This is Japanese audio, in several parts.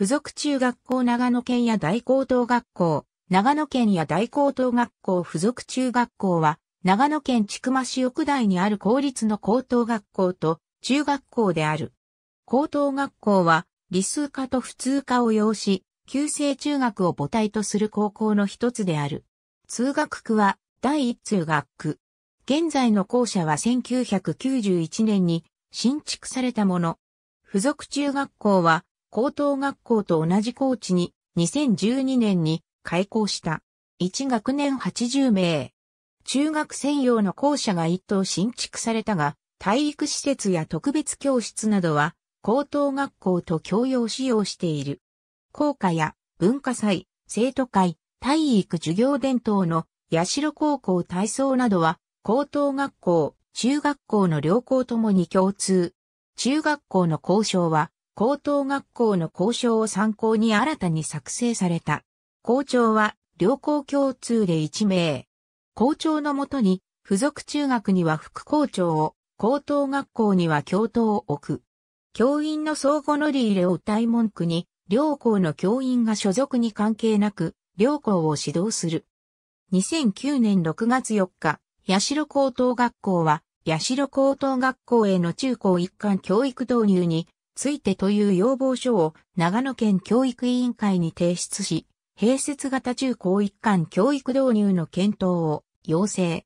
付属中学校長野県や大高等学校、長野県や大高等学校付属中学校は、長野県千曲市奥台にある公立の高等学校と中学校である。高等学校は、理数科と普通科を要し、旧制中学を母体とする高校の一つである。通学区は、第一通学区。現在の校舎は1991年に新築されたもの。付属中学校は、高等学校と同じ高知に2012年に開校した。1学年80名。中学専用の校舎が一棟新築されたが、体育施設や特別教室などは高等学校と共用使用している。校歌や文化祭、生徒会、体育授業伝統の八代高校体操などは高等学校、中学校の両校ともに共通。中学校の校章は高等学校の校章を参考に新たに作成された。校長は両校共通で1名。校長のもとに、付属中学には副校長を、高等学校には教頭を置く。教員の相互乗り入れを謳い文句に、両校の教員が所属に関係なく、両校を指導する。2009年6月4日、八代高等学校は、八代高等学校への中高一貫教育導入についてという要望書を長野県教育委員会に提出し、併設型中高一貫教育導入の検討を要請。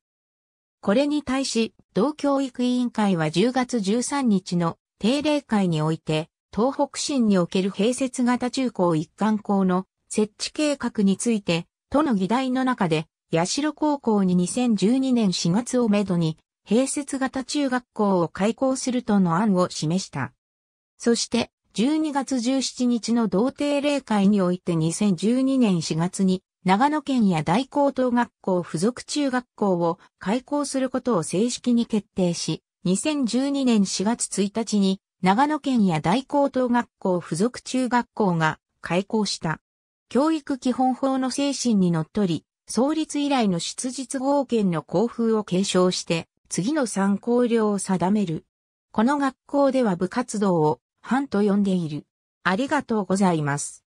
これに対し、同教育委員会は10月13日の定例会において、東北新における併設型中高一貫校の設置計画について、都の議題の中で、八代高校に2012年4月をめどに、併設型中学校を開校するとの案を示した。そして、12月17日の同定例会において2012年4月に、長野県や大高等学校附属中学校を開校することを正式に決定し、2012年4月1日に、長野県や大高等学校附属中学校が開校した。教育基本法の精神にのっとり、創立以来の出実合憲の校風を継承して、次の参考量を定める。この学校では部活動を班と呼んでいる。ありがとうございます。